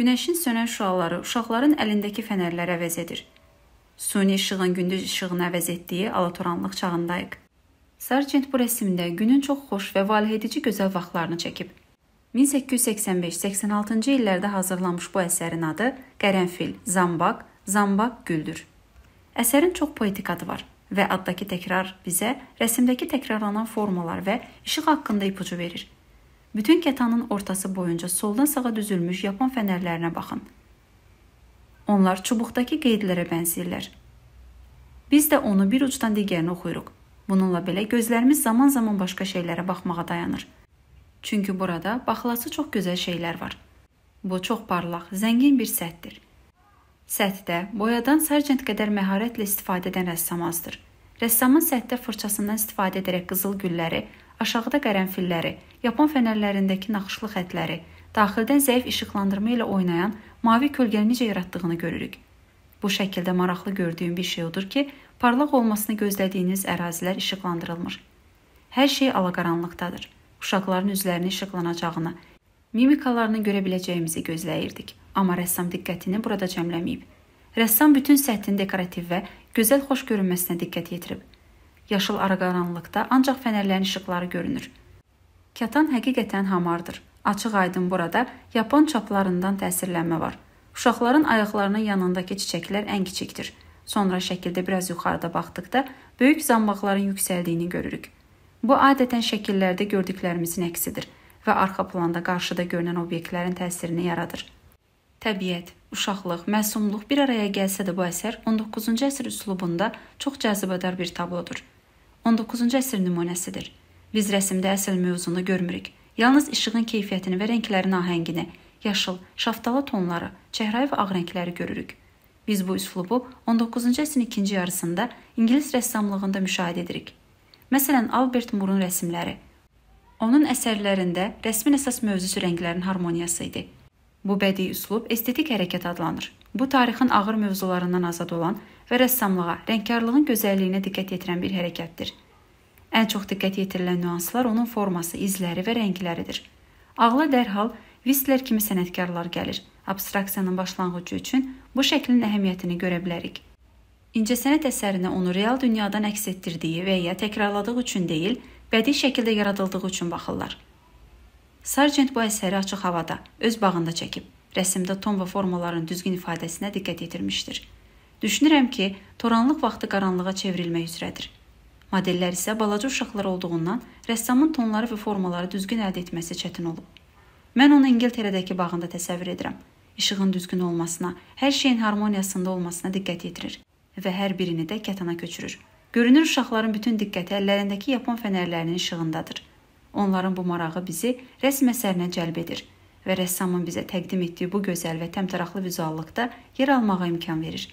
Günəşin sönən şüaları uşaqların əlindəki fənərlərə əvəz edir. Suni işığın gündüz işığını əvəz etdiyi alatoranlıq çağındayıq. Sargent bu rəsmdə günün çox xoş və valehedici gözəl vaxtlarını çəkib. 1885-86-cı illərdə hazırlanmış bu əsərin adı Qərənfil, Zambaq, Zambaq güldür. Əsərin çox poetik adı var və addakı təkrar bizə rəsmdəki təkrarlanan formalar və işıq haqqında ipucu verir. Bütün kətanın ortası boyunca soldan sağa düzülmüş yapan fənərlərinə baxın. Onlar çubuqdakı qeydlərə bənzəyirlər. Biz də onu bir ucdan digərinə oxuyuruq. Bununla belə gözlərimiz zaman-zaman başqa şeylərə baxmağa dayanır. Çünki burada baxılası çox gözəl şeylər var. Bu çox parlaq, zəngin bir səthdir. Səthdə boyadan serjant qədər məharətlə istifadə edən rəssam azdır. Rəssamın səhddə fırçasından istifadə edərək qızıl gülləri, aşağıda qərənfilləri, yapon fənərlərindəki naxışlı xətləri, daxildən zəif işıqlandırma ilə oynayan mavi kölgəni necə yaratdığını görürük. Bu şəkildə maraqlı gördüyüm bir şey odur ki, parlaq olmasını gözlədiyiniz ərazilər işıqlandırılmır. Hər şey alaqaranlıqdadır. Uşaqların üzlərinin işıqlanacağını, mimikalarını görə biləcəyimizi gözləyirdik, amma rəssam diqqətini burada cəmləməyib. Rəssam bütün səthin dekorativ və gözəl xoş görünməsinə diqqət yetirib. Yaşıl araqaranlıqda ancaq fənərlərin işıqları görünür. Katan həqiqətən hamardır. Açıq-aydın burada Yapon çaplarından təsirlənmə var. Uşaqların ayaqlarının yanındakı çiçəklər ən kiçikdir. Sonra şəkildə biraz yuxarıda baxdıqda böyük zambaqların yüksəldiyini görürük. Bu adətən şəkillərdə gördüklərimizin əksidir və arxa planda qarşıda görünən obyektlərin təsirini yaradır. Təbiət uşaqlıq, məsumluq bir araya gəlsə də bu əsər 19-cu əsr üslubunda çox cazibədar bir tablodur. 19-cu əsr nümunəsidir. Biz rəsmdə əsl mövzunu görmürük. Yalnız işığın keyfiyyətini və rənglərin ahəngini, yaşıl, şaftalı tonları, çəhrayı və ağ rəngləri görürük. Biz bu üslubu 19-cu əsrin ikinci yarısında İngilis rəssamlığında müşahidə edirik. Məsələn, Albert Murun rəsmləri. Onun əsərlərində rəsmin əsas mövzusu rənglərin harmoniyası idi. Bu bədii üslub estetik hərəkət adlanır. Bu tarixin ağır mövzularından azad olan və rəssamlığa, rəngkarlığın gözəlliyinə diqqət yetirən bir hərəkətdir. Ən çox diqqət yetirilən nüanslar onun forması, izləri və rəngləridir. Ağla dərhal Whistler kimi sənətkarlar gəlir. Abstraksiyanın başlanğıcı üçün bu şəklin əhəmiyyətini görə bilərik. İncəsənət əsərinə onu real dünyadan əks etdirdiyi və ya təkrarladığı üçün deyil, bədii şəkildə yaradıldığı üçün baxırlar. Sargent bu əsəri açıq havada, öz bağında çəkib. Rəsmdə ton və formaların düzgün ifadəsinə diqqət yetirmişdir. Düşünürəm ki, toranlıq vaxtı qaranlığa çevrilmək üzrədir. Modellər isə balaca uşaqlar olduğundan rəssamın tonları və formaları düzgün əldə etməsi çətin olub. Mən onu İngiltərədəki bağında təsəvvür edirəm. İşığın düzgün olmasına, hər şeyin harmoniyasında olmasına diqqət yetirir və hər birini də kətana köçürür. Görünür uşaqların bütün diqqəti əllərindəki yapon fənərlərinin işığındadır. Onların bu marağı bizi rəsm əsərinə cəlb edir və rəssamın bizə təqdim etdiyi bu gözəl və təmtəraqlı vizuallıqda yer almağa imkan verir.